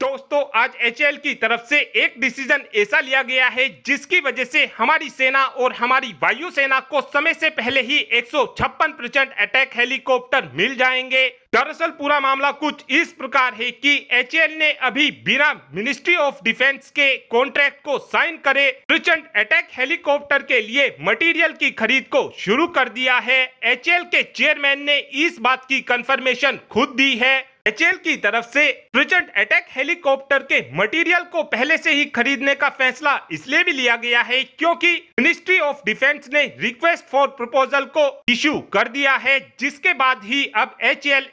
दोस्तों आज एच की तरफ से एक डिसीजन ऐसा लिया गया है जिसकी वजह से हमारी सेना और हमारी वायु सेना को समय से पहले ही एक परसेंट अटैक हेलीकॉप्टर मिल जाएंगे दरअसल पूरा मामला कुछ इस प्रकार है कि एच ने अभी बिना मिनिस्ट्री ऑफ डिफेंस के कॉन्ट्रैक्ट को साइन करे प्रचंड अटैक हेलीकॉप्टर के लिए मटेरियल की खरीद को शुरू कर दिया है एच के चेयरमैन ने इस बात की कंफर्मेशन खुद दी है एच की तरफ से प्रिजेंट अटैक हेलीकॉप्टर के मटेरियल को पहले से ही खरीदने का फैसला इसलिए भी लिया गया है क्योंकि मिनिस्ट्री ऑफ डिफेंस ने रिक्वेस्ट फॉर प्रपोजल को इश्यू कर दिया है जिसके बाद ही अब एच एल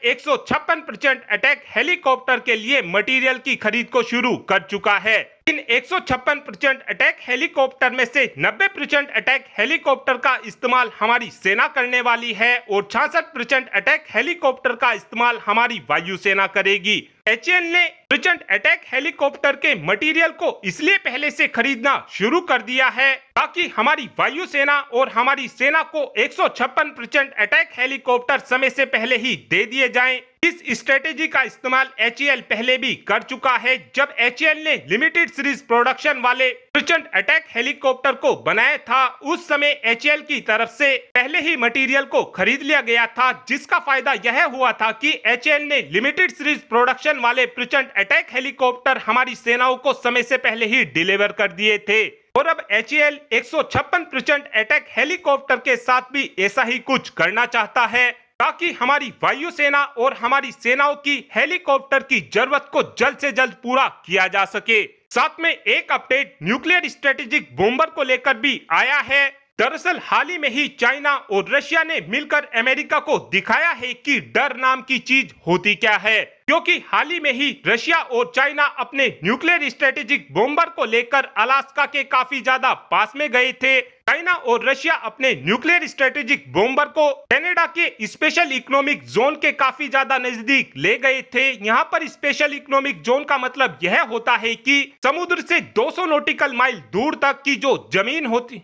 अटैक हेलीकॉप्टर के लिए मटेरियल की खरीद को शुरू कर चुका है इन एक परसेंट अटैक हेलीकॉप्टर में से 90 परसेंट अटैक हेलीकॉप्टर का इस्तेमाल हमारी सेना करने वाली है और छियासठ परसेंट अटैक हेलीकॉप्टर का इस्तेमाल हमारी वायुसेना करेगी एच ने प्रचंड अटैक हेलीकॉप्टर के मटेरियल को इसलिए पहले से खरीदना शुरू कर दिया है ताकि हमारी वायु सेना और हमारी सेना को एक प्रचंड अटैक हेलीकॉप्टर समय से पहले ही दे दिए जाएं। इस स्ट्रेटेजी का इस्तेमाल एच e पहले भी कर चुका है जब एच e ने लिमिटेड सीरीज प्रोडक्शन वाले प्रचंड अटैक हेलीकॉप्टर को बनाया था उस समय एच e की तरफ से पहले ही मटेरियल को खरीद लिया गया था जिसका फायदा यह हुआ था कि एच ने लिमिटेड सीरीज प्रोडक्शन मिशन वाले प्रचंड अटैक हेलीकॉप्टर हमारी सेनाओं को समय से पहले ही डिलीवर कर दिए थे और अब एच एल एक प्रचंड अटैक हेलीकॉप्टर के साथ भी ऐसा ही कुछ करना चाहता है ताकि हमारी वायुसेना और हमारी सेनाओं की हेलीकॉप्टर की जरूरत को जल्द से जल्द पूरा किया जा सके साथ में एक अपडेट न्यूक्लियर स्ट्रेटेजिक बॉम्बर को लेकर भी आया है दरअसल हाल ही में ही चाइना और रशिया ने मिलकर अमेरिका को दिखाया है कि डर नाम की चीज होती क्या है क्योंकि हाल ही में ही रशिया और चाइना अपने न्यूक्लियर स्ट्रेटेजिक बॉम्बर को लेकर अलास्का के काफी ज्यादा पास में गए थे चाइना और रशिया अपने न्यूक्लियर स्ट्रेटेजिक बॉम्बर को कनाडा के स्पेशल इकोनॉमिक जोन के काफी ज्यादा नजदीक ले गए थे यहाँ पर स्पेशल इकोनॉमिक जोन का मतलब यह होता है कि समुद्र से 200 नॉटिकल माइल दूर तक की जो जमीन होती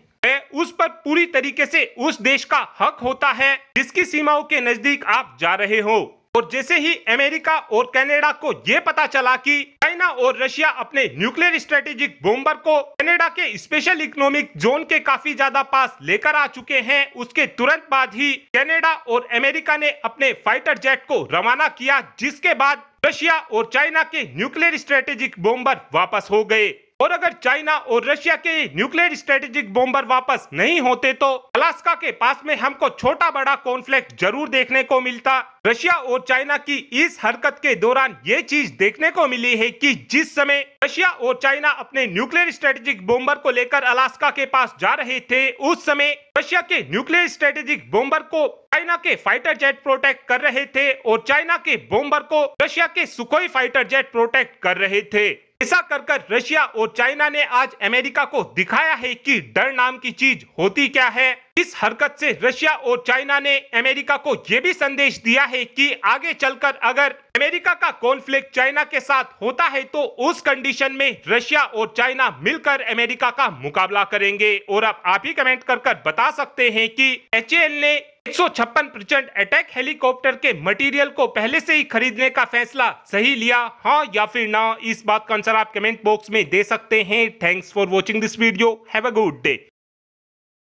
उस पर पूरी तरीके से उस देश का हक होता है जिसकी सीमाओं के नजदीक आप जा रहे हो और जैसे ही अमेरिका और कनाडा को ये पता चला कि चाइना और रशिया अपने न्यूक्लियर स्ट्रेटेजिक बॉम्बर को कनाडा के स्पेशल इकोनॉमिक जोन के काफी ज्यादा पास लेकर आ चुके हैं उसके तुरंत बाद ही कनाडा और अमेरिका ने अपने फाइटर जेट को रवाना किया जिसके बाद रशिया और चाइना के न्यूक्लियर स्ट्रेटेजिक बॉम्बर वापस हो गए और अगर चाइना और रशिया के न्यूक्लियर स्ट्रेटेजिक बॉम्बर वापस नहीं होते तो अलास्का के पास में हमको छोटा बड़ा कॉन्फ्लिक्ट जरूर देखने को मिलता रशिया और चाइना की इस हरकत के दौरान ये चीज देखने को मिली है कि जिस समय रशिया और चाइना अपने न्यूक्लियर स्ट्रेटेजिक बॉम्बर को लेकर अलास्का के पास जा रहे थे उस समय रशिया के न्यूक्लियर स्ट्रेटेजिक बॉम्बर को चाइना के फाइटर जेट प्रोटेक्ट कर रहे थे और चाइना के बॉम्बर को रशिया के सुखोई फाइटर जेट प्रोटेक्ट कर रहे थे ऐसा कर कर रशिया और चाइना ने आज अमेरिका को दिखाया है कि डर नाम की चीज होती क्या है इस हरकत से रशिया और चाइना ने अमेरिका को ये भी संदेश दिया है कि आगे चलकर अगर अमेरिका का कॉन्फ्लिक्ट चाइना के साथ होता है तो उस कंडीशन में रशिया और चाइना मिलकर अमेरिका का मुकाबला करेंगे और अब आप ही कमेंट कर कर बता सकते हैं कि एच ने 156 परसेंट अटैक हेलीकॉप्टर के मटेरियल को पहले से ही खरीदने का फैसला सही लिया हाँ या फिर ना इस बात का आंसर आप कमेंट बॉक्स में दे सकते हैं thanks for watching this video have a good day